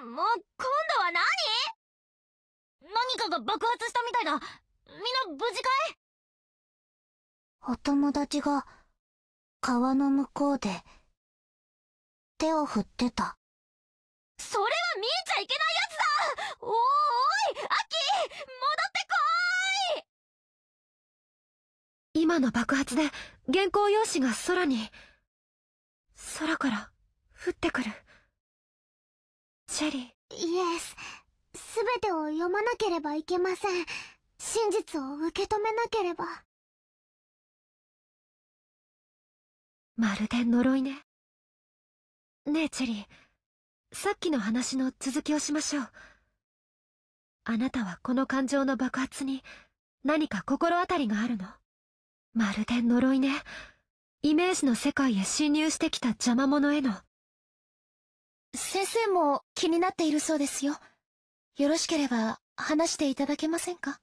もう、今度は何何かが爆発したみたいだ。みんな無事かいお友達が、川の向こうで、手を振ってた。それは見えちゃいけないやつだおーおいアキ戻ってこーい今の爆発で原稿用紙が空に、空から降ってくる。チェリー。イエス。すべてを読まなければいけません。真実を受け止めなければ。まるで呪いね。ねえ、チェリー。さっきの話の続きをしましょう。あなたはこの感情の爆発に何か心当たりがあるのまるで呪いね。イメージの世界へ侵入してきた邪魔者への先生も気になっているそうですよ。よろしければ話していただけませんか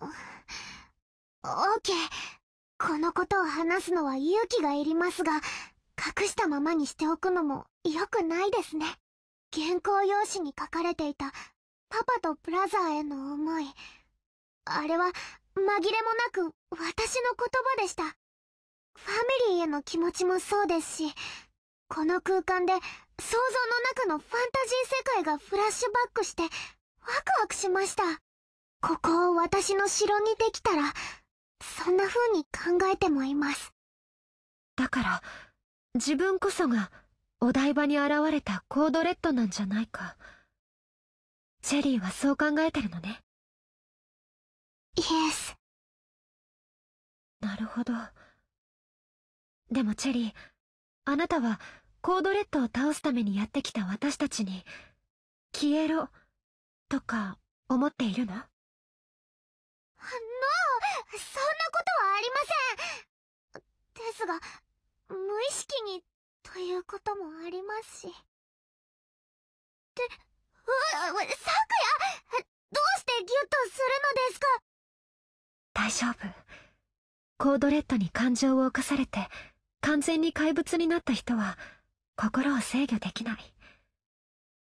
オーケー。このことを話すのは勇気がいりますが、隠したままにしておくのも良くないですね。原稿用紙に書かれていたパパとブラザーへの思い。あれは紛れもなく私の言葉でした。ファミリーへの気持ちもそうですし、この空間で想像の中のファンタジー世界がフラッシュバックしてワクワクしました。ここを私の城にできたら、そんな風に考えてもいます。だから、自分こそがお台場に現れたコードレッドなんじゃないか。チェリーはそう考えてるのね。イエス。なるほど。でもチェリー、あなたはコードレッドを倒すためにやってきた私たちに、消えろ、とか思っているの n うそんなことはありませんですが、無意識にということもありますし。って、う、う、サクヤどうしてギュッとするのですか大丈夫。コードレッドに感情を犯されて、完全に怪物になった人は、心を制御できない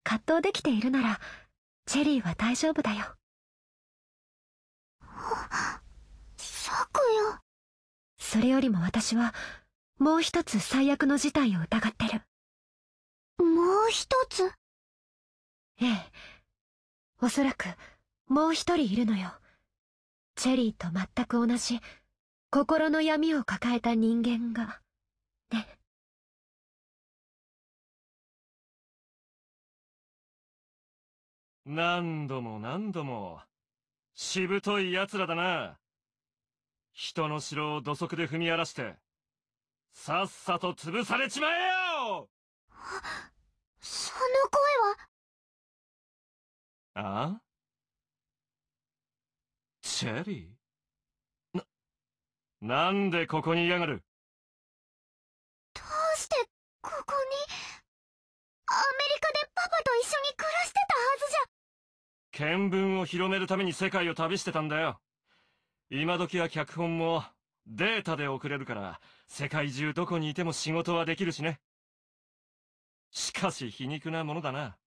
葛藤できているならチェリーは大丈夫だよ策よそれよりも私はもう一つ最悪の事態を疑ってるもう一つええおそらくもう一人いるのよチェリーと全く同じ心の闇を抱えた人間がね何度も何度も、しぶとい奴らだな。人の城を土足で踏み荒らして、さっさと潰されちまえよその声はあチェリーな、なんでここにいやがる見聞を広めるために世界を旅してたんだよ。今時は脚本もデータで送れるから、世界中どこにいても仕事はできるしね。しかし皮肉なものだな。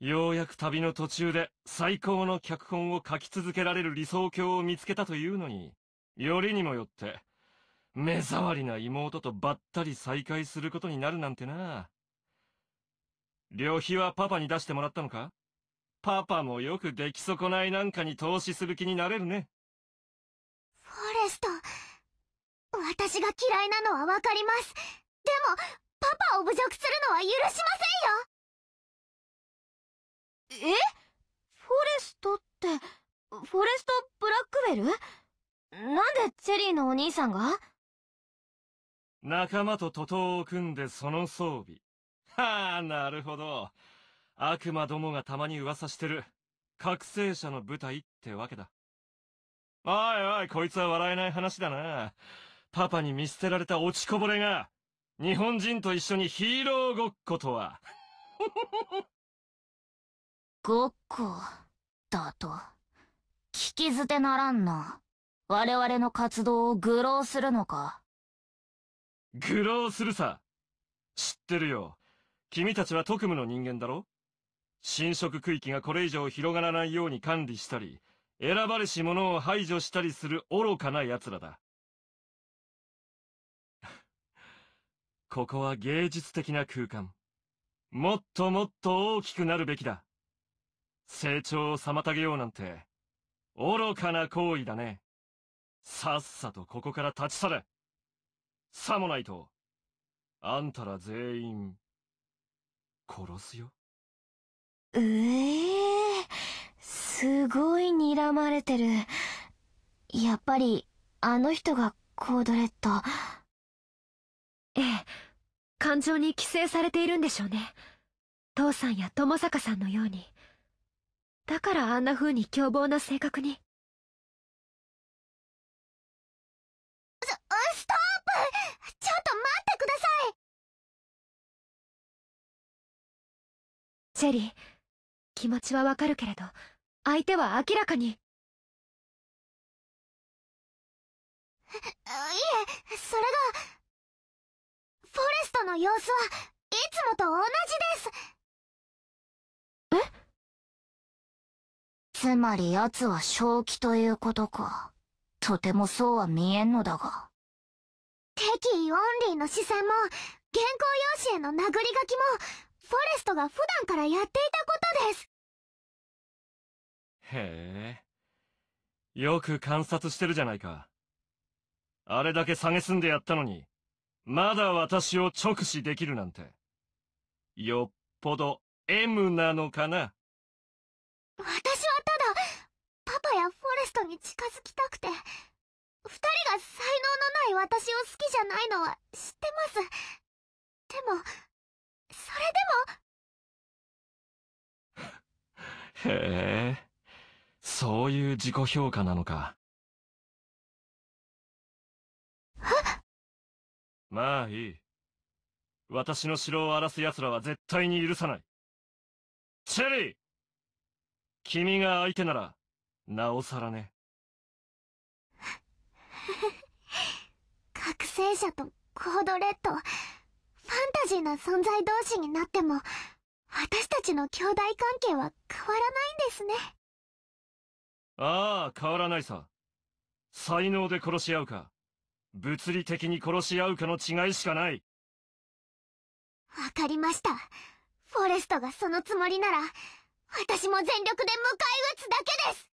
ようやく旅の途中で最高の脚本を書き続けられる理想郷を見つけたというのに、よりにもよって、目障りな妹とばったり再会することになるなんてな。旅費はパパに出してもらったのかパパもよく出来損ないなんかに投資する気になれるね。フォレスト。私が嫌いなのはわかります。でも、パパを侮辱するのは許しませんよえフォレストって、フォレスト・ブラックベルなんでチェリーのお兄さんが仲間と徒党を組んでその装備。はあ、なるほど。悪魔どもがたまに噂してる、覚醒者の舞台ってわけだ。おいおい、こいつは笑えない話だな。パパに見捨てられた落ちこぼれが、日本人と一緒にヒーローごっことは。ごっこ、だと。聞き捨てならんな。我々の活動を愚弄するのか。愚弄するさ。知ってるよ。君たちは特務の人間だろ侵食区域がこれ以上広がらないように管理したり、選ばれし者を排除したりする愚かな奴らだ。ここは芸術的な空間。もっともっと大きくなるべきだ。成長を妨げようなんて、愚かな行為だね。さっさとここから立ち去れ。さもないと、あんたら全員、殺すよ。ええー、すごい睨まれてる。やっぱり、あの人がコードレッド。ええ、感情に寄生されているんでしょうね。父さんや友坂さんのように。だからあんな風に凶暴な性格に。ス、ストップちょっと待ってくださいチェリー、気持ちはわかるけれど相手は明らかにいえそれがフォレストの様子はいつもと同じですえつまり奴は正気ということかとてもそうは見えんのだが敵意オンリーの視線も原稿用紙への殴り書きもフォレストが普段からやっていたことですへえよく観察してるじゃないかあれだけ蔑んでやったのにまだ私を直視できるなんてよっぽど M なのかな私はただパパやフォレストに近づきたくて2人が才能のない私を好きじゃないのは知ってますでもそれでもへえそういう自己評価なのかまあいい私の城を荒らす奴らは絶対に許さないチェリー君が相手ならなおさらね 覚醒者とコードレッドタジーな存在同士になっても、私たちの兄弟関係は変わらないんですね。ああ、変わらないさ。才能で殺し合うか、物理的に殺し合うかの違いしかない。わかりました。フォレストがそのつもりなら、私も全力で迎え撃つだけです